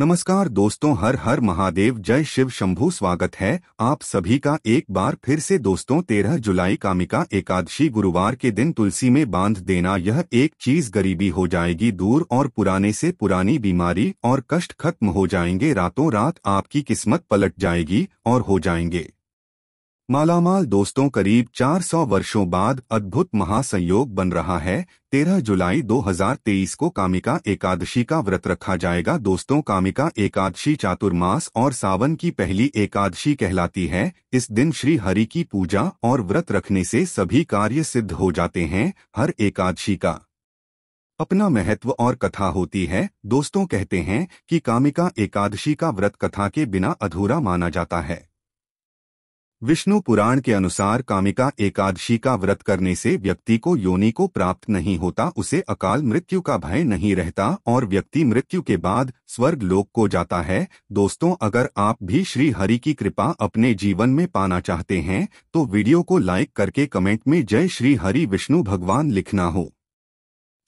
नमस्कार दोस्तों हर हर महादेव जय शिव शंभु स्वागत है आप सभी का एक बार फिर से दोस्तों तेरह जुलाई कामिका एकादशी गुरुवार के दिन तुलसी में बांध देना यह एक चीज गरीबी हो जाएगी दूर और पुराने से पुरानी बीमारी और कष्ट खत्म हो जाएंगे रातों रात आपकी किस्मत पलट जाएगी और हो जाएंगे मालामाल दोस्तों करीब 400 वर्षों बाद अद्भुत महासंयोग बन रहा है 13 जुलाई 2023 को कामिका एकादशी का व्रत रखा जाएगा दोस्तों कामिका एकादशी चातुर्मास और सावन की पहली एकादशी कहलाती है इस दिन श्री हरि की पूजा और व्रत रखने से सभी कार्य सिद्ध हो जाते हैं हर एकादशी का अपना महत्व और कथा होती है दोस्तों कहते हैं कि कामिका एकादशी का व्रत कथा के बिना अधूरा माना जाता है विष्णु पुराण के अनुसार कामिका एकादशी का व्रत करने से व्यक्ति को योनि को प्राप्त नहीं होता उसे अकाल मृत्यु का भय नहीं रहता और व्यक्ति मृत्यु के बाद स्वर्ग लोक को जाता है दोस्तों अगर आप भी श्री हरि की कृपा अपने जीवन में पाना चाहते हैं तो वीडियो को लाइक करके कमेंट में जय श्री हरि विष्णु भगवान लिखना हो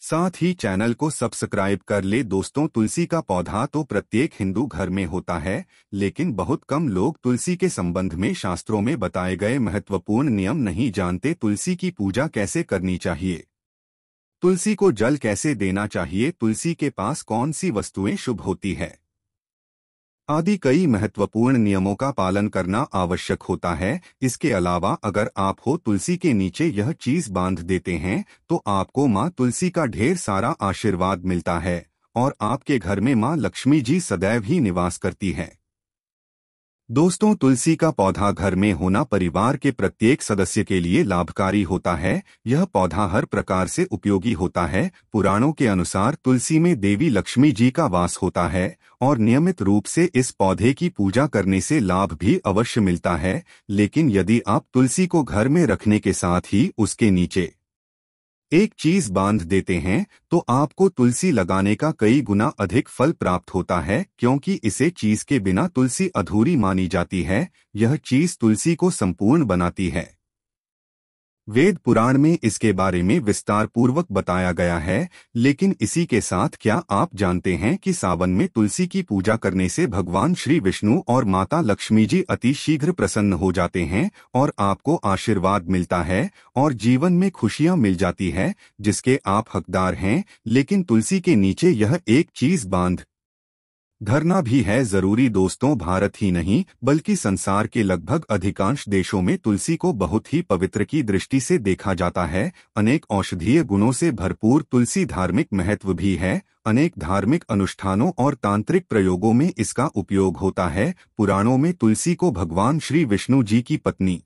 साथ ही चैनल को सब्सक्राइब कर ले दोस्तों तुलसी का पौधा तो प्रत्येक हिंदू घर में होता है लेकिन बहुत कम लोग तुलसी के संबंध में शास्त्रों में बताए गए महत्वपूर्ण नियम नहीं जानते तुलसी की पूजा कैसे करनी चाहिए तुलसी को जल कैसे देना चाहिए तुलसी के पास कौन सी वस्तुएं शुभ होती है आदि कई महत्वपूर्ण नियमों का पालन करना आवश्यक होता है इसके अलावा अगर आप हो तुलसी के नीचे यह चीज बांध देते हैं तो आपको माँ तुलसी का ढेर सारा आशीर्वाद मिलता है और आपके घर में माँ लक्ष्मी जी सदैव ही निवास करती है दोस्तों तुलसी का पौधा घर में होना परिवार के प्रत्येक सदस्य के लिए लाभकारी होता है यह पौधा हर प्रकार से उपयोगी होता है पुराणों के अनुसार तुलसी में देवी लक्ष्मी जी का वास होता है और नियमित रूप से इस पौधे की पूजा करने से लाभ भी अवश्य मिलता है लेकिन यदि आप तुलसी को घर में रखने के साथ ही उसके नीचे एक चीज बांध देते हैं तो आपको तुलसी लगाने का कई गुना अधिक फल प्राप्त होता है क्योंकि इसे चीज के बिना तुलसी अधूरी मानी जाती है यह चीज तुलसी को संपूर्ण बनाती है वेद पुराण में इसके बारे में विस्तार पूर्वक बताया गया है लेकिन इसी के साथ क्या आप जानते हैं कि सावन में तुलसी की पूजा करने से भगवान श्री विष्णु और माता लक्ष्मी जी अति शीघ्र प्रसन्न हो जाते हैं और आपको आशीर्वाद मिलता है और जीवन में खुशियां मिल जाती है जिसके आप हकदार हैं लेकिन तुलसी के नीचे यह एक चीज बांध धरना भी है जरूरी दोस्तों भारत ही नहीं बल्कि संसार के लगभग अधिकांश देशों में तुलसी को बहुत ही पवित्र की दृष्टि से देखा जाता है अनेक औषधीय गुणों से भरपूर तुलसी धार्मिक महत्व भी है अनेक धार्मिक अनुष्ठानों और तांत्रिक प्रयोगों में इसका उपयोग होता है पुराणों में तुलसी को भगवान श्री विष्णु जी की पत्नी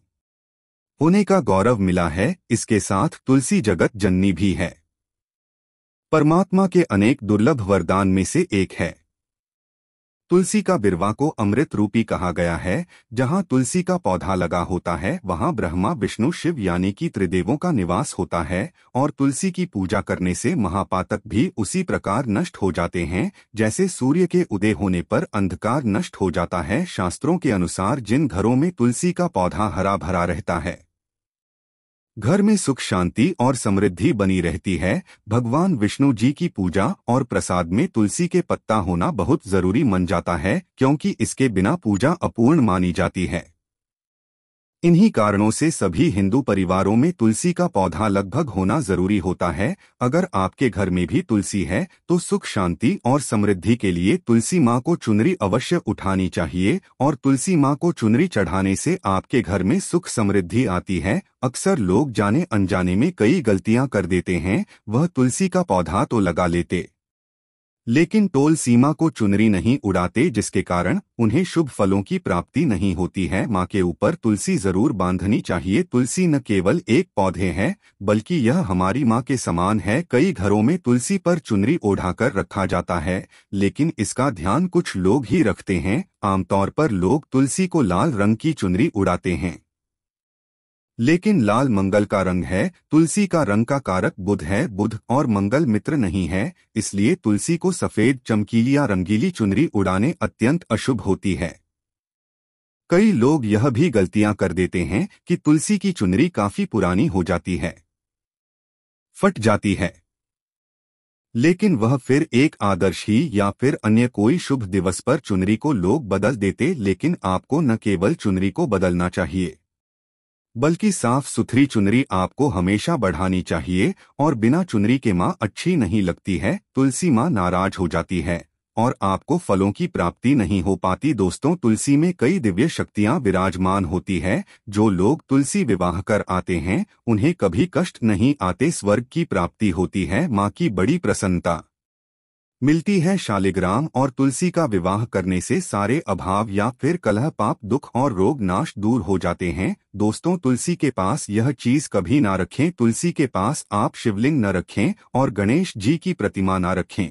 होने का गौरव मिला है इसके साथ तुलसी जगत जननी भी है परमात्मा के अनेक दुर्लभ वरदान में से एक है तुलसी का बिरवा को अमृत रूपी कहा गया है जहाँ तुलसी का पौधा लगा होता है वहाँ ब्रह्मा विष्णु शिव यानी कि त्रिदेवों का निवास होता है और तुलसी की पूजा करने से महापातक भी उसी प्रकार नष्ट हो जाते हैं जैसे सूर्य के उदय होने पर अंधकार नष्ट हो जाता है शास्त्रों के अनुसार जिन घरों में तुलसी का पौधा हरा भरा रहता है घर में सुख शांति और समृद्धि बनी रहती है भगवान विष्णु जी की पूजा और प्रसाद में तुलसी के पत्ता होना बहुत जरूरी मन जाता है क्योंकि इसके बिना पूजा अपूर्ण मानी जाती है इन्हीं कारणों से सभी हिंदू परिवारों में तुलसी का पौधा लगभग होना जरूरी होता है अगर आपके घर में भी तुलसी है तो सुख शांति और समृद्धि के लिए तुलसी माँ को चुनरी अवश्य उठानी चाहिए और तुलसी माँ को चुनरी चढ़ाने से आपके घर में सुख समृद्धि आती है अक्सर लोग जाने अनजाने में कई गलतियाँ कर देते हैं वह तुलसी का पौधा तो लगा लेते लेकिन टोल सीमा को चुनरी नहीं उड़ाते जिसके कारण उन्हें शुभ फलों की प्राप्ति नहीं होती है माँ के ऊपर तुलसी जरूर बांधनी चाहिए तुलसी न केवल एक पौधे हैं बल्कि यह हमारी माँ के समान है कई घरों में तुलसी पर चुनरी ओढ़ाकर रखा जाता है लेकिन इसका ध्यान कुछ लोग ही रखते हैं आमतौर पर लोग तुलसी को लाल रंग की चुनरी उड़ाते हैं लेकिन लाल मंगल का रंग है तुलसी का रंग का कारक बुध है बुध और मंगल मित्र नहीं है इसलिए तुलसी को सफेद चमकीली या रंगीली चुनरी उड़ाने अत्यंत अशुभ होती है कई लोग यह भी गलतियां कर देते हैं कि तुलसी की चुनरी काफी पुरानी हो जाती है फट जाती है लेकिन वह फिर एक आदर्श ही या फिर अन्य कोई शुभ दिवस पर चुनरी को लोग बदल देते लेकिन आपको न केवल चुनरी को बदलना चाहिए बल्कि साफ सुथरी चुनरी आपको हमेशा बढ़ानी चाहिए और बिना चुनरी के माँ अच्छी नहीं लगती है तुलसी माँ नाराज हो जाती है और आपको फलों की प्राप्ति नहीं हो पाती दोस्तों तुलसी में कई दिव्य शक्तियाँ विराजमान होती है जो लोग तुलसी विवाह कर आते हैं उन्हें कभी कष्ट नहीं आते स्वर्ग की प्राप्ति होती है माँ की बड़ी प्रसन्नता मिलती है शालिग्राम और तुलसी का विवाह करने से सारे अभाव या फिर कलह पाप दुख और रोग नाश दूर हो जाते हैं दोस्तों तुलसी के पास यह चीज कभी ना रखें तुलसी के पास आप शिवलिंग न रखें और गणेश जी की प्रतिमा न रखें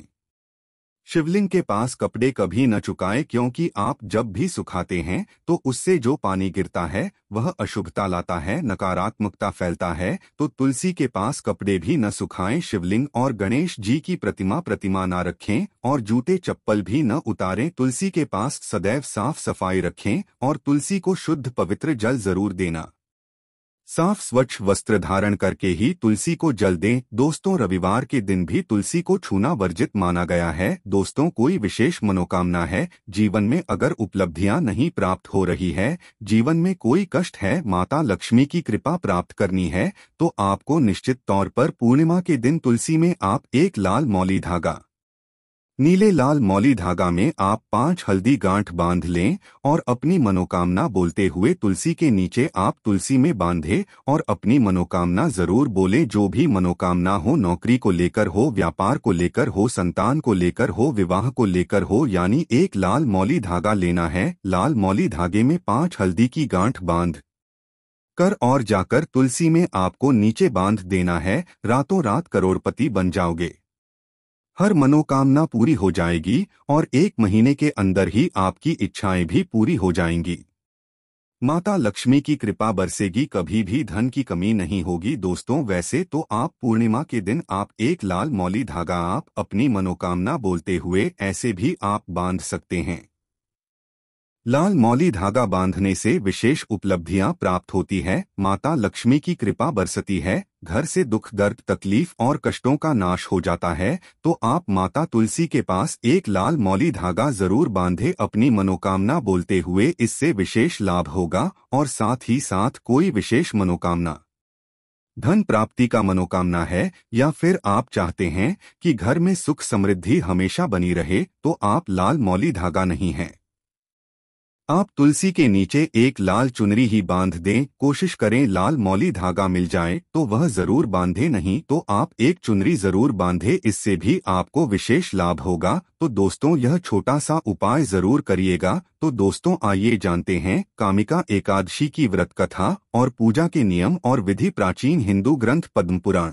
शिवलिंग के पास कपड़े कभी न चुकाएं क्योंकि आप जब भी सुखाते हैं तो उससे जो पानी गिरता है वह अशुभता लाता है नकारात्मकता फैलता है तो तुलसी के पास कपड़े भी न सुखाएं शिवलिंग और गणेश जी की प्रतिमा प्रतिमा न रखें और जूते चप्पल भी न उतारें तुलसी के पास सदैव साफ सफाई रखें और तुलसी को शुद्ध पवित्र जल जरूर देना साफ स्वच्छ वस्त्र धारण करके ही तुलसी को जल दें दोस्तों रविवार के दिन भी तुलसी को छूना वर्जित माना गया है दोस्तों कोई विशेष मनोकामना है जीवन में अगर उपलब्धियां नहीं प्राप्त हो रही है जीवन में कोई कष्ट है माता लक्ष्मी की कृपा प्राप्त करनी है तो आपको निश्चित तौर पर पूर्णिमा के दिन तुलसी में आप एक लाल मौली धागा नीले लाल मौली धागा में आप पांच हल्दी गांठ बांध लें और अपनी मनोकामना बोलते हुए तुलसी के नीचे आप तुलसी में बांधे और अपनी मनोकामना जरूर बोले जो भी मनोकामना हो नौकरी को लेकर हो व्यापार को लेकर हो संतान को लेकर हो विवाह को लेकर हो यानी एक लाल मौली धागा लेना है लाल मौली धागे में पांच हल्दी की गांठ बांध कर और जाकर तुलसी में आपको नीचे बांध देना है रातों रात करोड़पति बन जाओगे हर मनोकामना पूरी हो जाएगी और एक महीने के अंदर ही आपकी इच्छाएं भी पूरी हो जाएंगी माता लक्ष्मी की कृपा बरसेगी कभी भी धन की कमी नहीं होगी दोस्तों वैसे तो आप पूर्णिमा के दिन आप एक लाल मौली धागा आप अपनी मनोकामना बोलते हुए ऐसे भी आप बांध सकते हैं लाल मौली धागा बांधने से विशेष उपलब्धियां प्राप्त होती है माता लक्ष्मी की कृपा बरसती है घर से दुख दर्द तकलीफ और कष्टों का नाश हो जाता है तो आप माता तुलसी के पास एक लाल मौली धागा जरूर बांधे अपनी मनोकामना बोलते हुए इससे विशेष लाभ होगा और साथ ही साथ कोई विशेष मनोकामना धन प्राप्ति का मनोकामना है या फिर आप चाहते हैं कि घर में सुख समृद्धि हमेशा बनी रहे तो आप लाल मौली धागा नहीं हैं आप तुलसी के नीचे एक लाल चुनरी ही बांध दें कोशिश करें लाल मौली धागा मिल जाए तो वह जरूर बांधे नहीं तो आप एक चुनरी जरूर बांधे इससे भी आपको विशेष लाभ होगा तो दोस्तों यह छोटा सा उपाय जरूर करिएगा तो दोस्तों आइए जानते हैं कामिका एकादशी की व्रत कथा और पूजा के नियम और विधि प्राचीन हिंदू ग्रंथ पद्म पुराण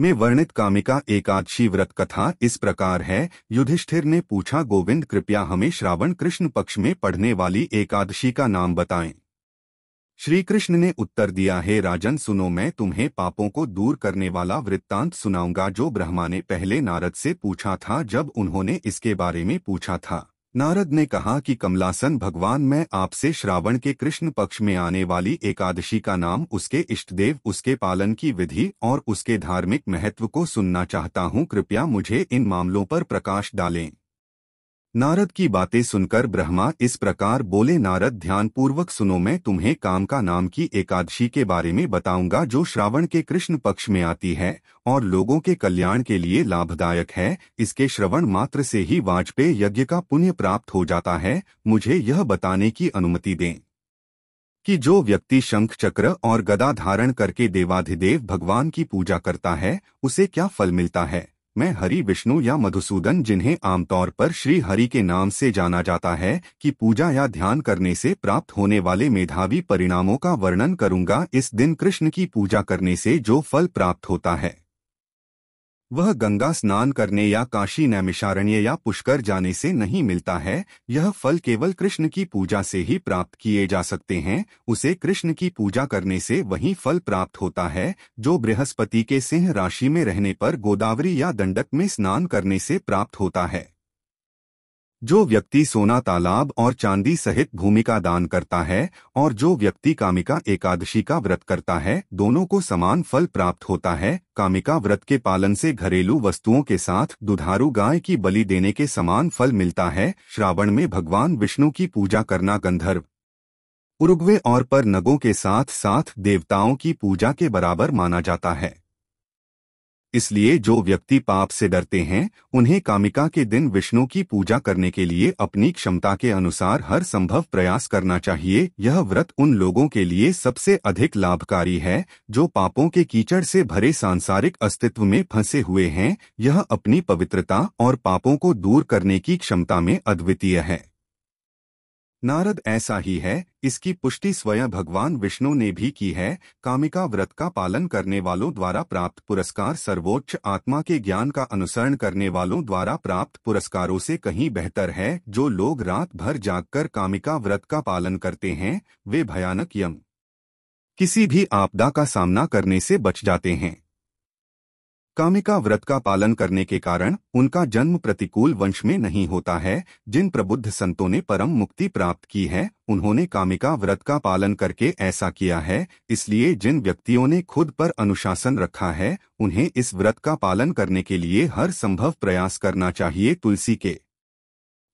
में वर्णित कामिका एकादशी व्रत कथा इस प्रकार है युधिष्ठिर ने पूछा गोविंद कृपया हमें श्रावण कृष्ण पक्ष में पढ़ने वाली एकादशी का नाम बताएं श्री कृष्ण ने उत्तर दिया है राजन सुनो मैं तुम्हें पापों को दूर करने वाला वृत्तांत सुनाऊंगा जो ब्रह्मा ने पहले नारद से पूछा था जब उन्होंने इसके बारे में पूछा था नारद ने कहा कि कमलासन भगवान मैं आपसे श्रावण के कृष्ण पक्ष में आने वाली एकादशी का नाम उसके इष्टदेव उसके पालन की विधि और उसके धार्मिक महत्व को सुनना चाहता हूँ कृपया मुझे इन मामलों पर प्रकाश डालें नारद की बातें सुनकर ब्रह्मा इस प्रकार बोले नारद ध्यानपूर्वक सुनो मैं तुम्हें काम का नाम की एकादशी के बारे में बताऊंगा जो श्रावण के कृष्ण पक्ष में आती है और लोगों के कल्याण के लिए लाभदायक है इसके श्रवण मात्र से ही वाजपेयी यज्ञ का पुण्य प्राप्त हो जाता है मुझे यह बताने की अनुमति दें कि जो व्यक्ति शंख चक्र और गदा धारण करके देवाधिदेव भगवान की पूजा करता है उसे क्या फल मिलता है मैं हरि विष्णु या मधुसूदन जिन्हें आमतौर पर श्री हरि के नाम से जाना जाता है कि पूजा या ध्यान करने से प्राप्त होने वाले मेधावी परिणामों का वर्णन करूंगा इस दिन कृष्ण की पूजा करने से जो फल प्राप्त होता है वह गंगा स्नान करने या काशी नैमिषारण्य या पुष्कर जाने से नहीं मिलता है यह फल केवल कृष्ण की पूजा से ही प्राप्त किए जा सकते हैं उसे कृष्ण की पूजा करने से वही फल प्राप्त होता है जो बृहस्पति के सिंह राशि में रहने पर गोदावरी या दंडक में स्नान करने से प्राप्त होता है जो व्यक्ति सोना तालाब और चांदी सहित भूमि का दान करता है और जो व्यक्ति कामिका एकादशी का व्रत करता है दोनों को समान फल प्राप्त होता है कामिका व्रत के पालन से घरेलू वस्तुओं के साथ दुधारू गाय की बलि देने के समान फल मिलता है श्रावण में भगवान विष्णु की पूजा करना गंधर्व उर्ग्वे और पर नगों के साथ साथ देवताओं की पूजा के बराबर माना जाता है इसलिए जो व्यक्ति पाप से डरते हैं उन्हें कामिका के दिन विष्णु की पूजा करने के लिए अपनी क्षमता के अनुसार हर संभव प्रयास करना चाहिए यह व्रत उन लोगों के लिए सबसे अधिक लाभकारी है जो पापों के कीचड़ से भरे सांसारिक अस्तित्व में फंसे हुए हैं यह अपनी पवित्रता और पापों को दूर करने की क्षमता में अद्वितीय है नारद ऐसा ही है इसकी पुष्टि स्वयं भगवान विष्णु ने भी की है कामिका व्रत का पालन करने वालों द्वारा प्राप्त पुरस्कार सर्वोच्च आत्मा के ज्ञान का अनुसरण करने वालों द्वारा प्राप्त पुरस्कारों से कहीं बेहतर है जो लोग रात भर जागकर कामिका व्रत का पालन करते हैं वे भयानक यम किसी भी आपदा का सामना करने से बच जाते हैं कामिका व्रत का पालन करने के कारण उनका जन्म प्रतिकूल वंश में नहीं होता है जिन प्रबुद्ध संतों ने परम मुक्ति प्राप्त की है उन्होंने कामिका व्रत का पालन करके ऐसा किया है इसलिए जिन व्यक्तियों ने खुद पर अनुशासन रखा है उन्हें इस व्रत का पालन करने के लिए हर संभव प्रयास करना चाहिए तुलसी के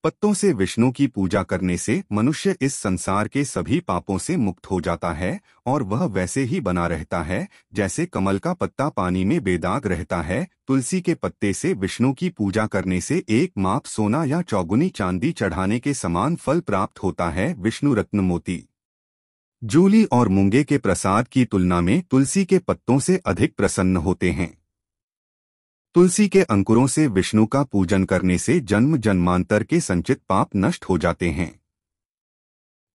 पत्तों से विष्णु की पूजा करने से मनुष्य इस संसार के सभी पापों से मुक्त हो जाता है और वह वैसे ही बना रहता है जैसे कमल का पत्ता पानी में बेदाग रहता है तुलसी के पत्ते से विष्णु की पूजा करने से एक माप सोना या चौगुनी चांदी चढ़ाने के समान फल प्राप्त होता है विष्णु रत्न मोती जूली और मूंगे के प्रसाद की तुलना में तुलसी के पत्तों से अधिक प्रसन्न होते हैं तुलसी के अंकुरों से विष्णु का पूजन करने से जन्म जन्मांतर के संचित पाप नष्ट हो जाते हैं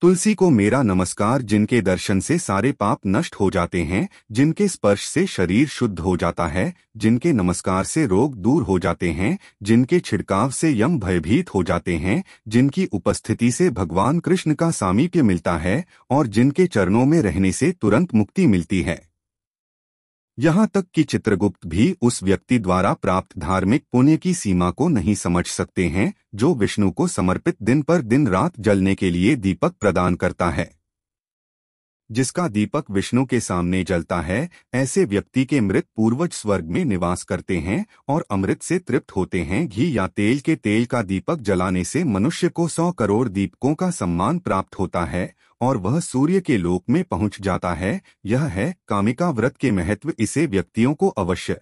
तुलसी को मेरा नमस्कार जिनके दर्शन से सारे पाप नष्ट हो जाते हैं जिनके स्पर्श से शरीर शुद्ध हो जाता है जिनके नमस्कार से रोग दूर हो जाते हैं जिनके छिड़काव से यम भयभीत हो जाते हैं जिनकी उपस्थिति से भगवान कृष्ण का सामीप्य मिलता है और जिनके चरणों में रहने से तुरंत मुक्ति मिलती है यहाँ तक कि चित्रगुप्त भी उस व्यक्ति द्वारा प्राप्त धार्मिक पुण्य की सीमा को नहीं समझ सकते हैं जो विष्णु को समर्पित दिन पर दिन रात जलने के लिए दीपक प्रदान करता है जिसका दीपक विष्णु के सामने जलता है ऐसे व्यक्ति के मृत पूर्वज स्वर्ग में निवास करते हैं और अमृत से तृप्त होते हैं घी या तेल के तेल का दीपक जलाने से मनुष्य को सौ करोड़ दीपकों का सम्मान प्राप्त होता है और वह सूर्य के लोक में पहुंच जाता है यह है कामिका व्रत के महत्व इसे व्यक्तियों को अवश्य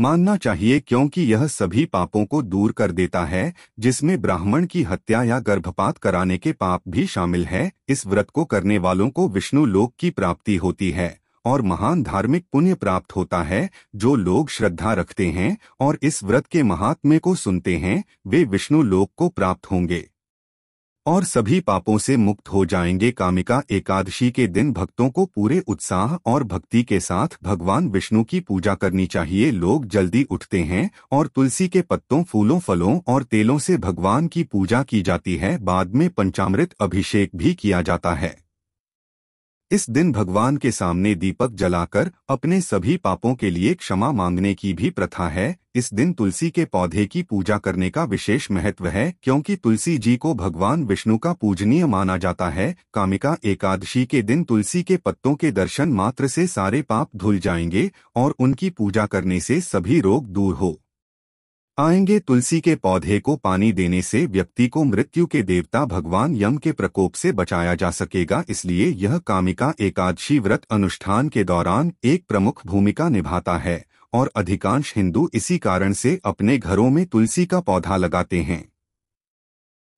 मानना चाहिए क्योंकि यह सभी पापों को दूर कर देता है जिसमें ब्राह्मण की हत्या या गर्भपात कराने के पाप भी शामिल है इस व्रत को करने वालों को विष्णु लोक की प्राप्ति होती है और महान धार्मिक पुण्य प्राप्त होता है जो लोग श्रद्धा रखते हैं और इस व्रत के महात्म्य को सुनते हैं वे विष्णु लोक को प्राप्त होंगे और सभी पापों से मुक्त हो जाएंगे कामिका एकादशी के दिन भक्तों को पूरे उत्साह और भक्ति के साथ भगवान विष्णु की पूजा करनी चाहिए लोग जल्दी उठते हैं और तुलसी के पत्तों फूलों फलों और तेलों से भगवान की पूजा की जाती है बाद में पंचामृत अभिषेक भी किया जाता है इस दिन भगवान के सामने दीपक जलाकर अपने सभी पापों के लिए क्षमा मांगने की भी प्रथा है इस दिन तुलसी के पौधे की पूजा करने का विशेष महत्व है क्योंकि तुलसी जी को भगवान विष्णु का पूजनीय माना जाता है कामिका एकादशी के दिन तुलसी के पत्तों के दर्शन मात्र से सारे पाप धुल जाएंगे और उनकी पूजा करने से सभी रोग दूर हो आएंगे तुलसी के पौधे को पानी देने से व्यक्ति को मृत्यु के देवता भगवान यम के प्रकोप से बचाया जा सकेगा इसलिए यह कामिका एकादशी व्रत अनुष्ठान के दौरान एक प्रमुख भूमिका निभाता है और अधिकांश हिंदू इसी कारण से अपने घरों में तुलसी का पौधा लगाते हैं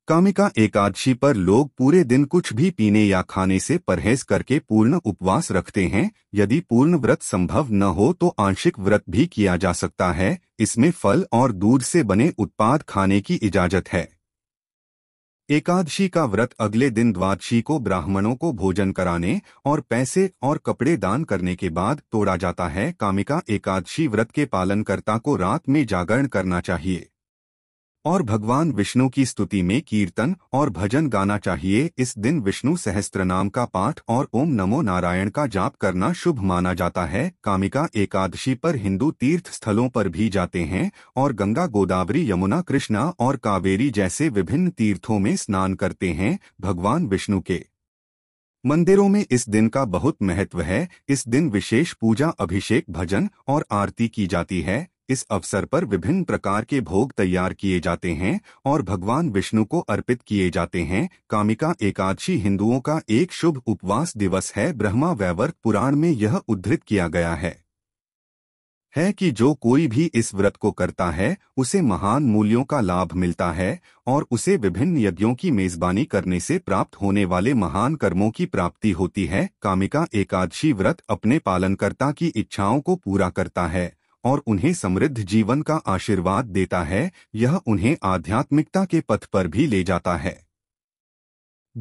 कामिका एकादशी पर लोग पूरे दिन कुछ भी पीने या खाने से परहेज करके पूर्ण उपवास रखते हैं यदि पूर्ण व्रत संभव न हो तो आंशिक व्रत भी किया जा सकता है इसमें फल और दूध से बने उत्पाद खाने की इजाजत है एकादशी का व्रत अगले दिन द्वादशी को ब्राह्मणों को भोजन कराने और पैसे और कपड़े दान करने के बाद तोड़ा जाता है कामिका एकादशी व्रत के पालनकर्ता को रात में जागरण करना चाहिए और भगवान विष्णु की स्तुति में कीर्तन और भजन गाना चाहिए इस दिन विष्णु सहस्त्रनाम का पाठ और ओम नमो नारायण का जाप करना शुभ माना जाता है कामिका एकादशी पर हिंदू तीर्थ स्थलों पर भी जाते हैं और गंगा गोदावरी यमुना कृष्णा और कावेरी जैसे विभिन्न तीर्थों में स्नान करते हैं भगवान विष्णु के मंदिरों में इस दिन का बहुत महत्व है इस दिन विशेष पूजा अभिषेक भजन और आरती की जाती है इस अवसर पर विभिन्न प्रकार के भोग तैयार किए जाते हैं और भगवान विष्णु को अर्पित किए जाते हैं कामिका एकादशी हिंदुओं का एक शुभ उपवास दिवस है ब्रह्मा वैवर्त पुराण में यह उद्धृत किया गया है है कि जो कोई भी इस व्रत को करता है उसे महान मूल्यों का लाभ मिलता है और उसे विभिन्न यज्ञों की मेजबानी करने से प्राप्त होने वाले महान कर्मों की प्राप्ति होती है कामिका एकादशी व्रत अपने पालनकर्ता की इच्छाओं को पूरा करता है और उन्हें समृद्ध जीवन का आशीर्वाद देता है यह उन्हें आध्यात्मिकता के पथ पर भी ले जाता है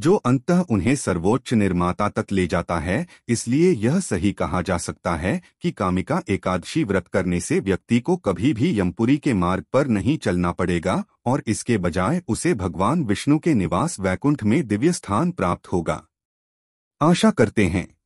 जो अंत उन्हें सर्वोच्च निर्माता तक ले जाता है इसलिए यह सही कहा जा सकता है कि कामिका एकादशी व्रत करने से व्यक्ति को कभी भी यमपुरी के मार्ग पर नहीं चलना पड़ेगा और इसके बजाय उसे भगवान विष्णु के निवास वैकुंठ में दिव्य स्थान प्राप्त होगा आशा करते हैं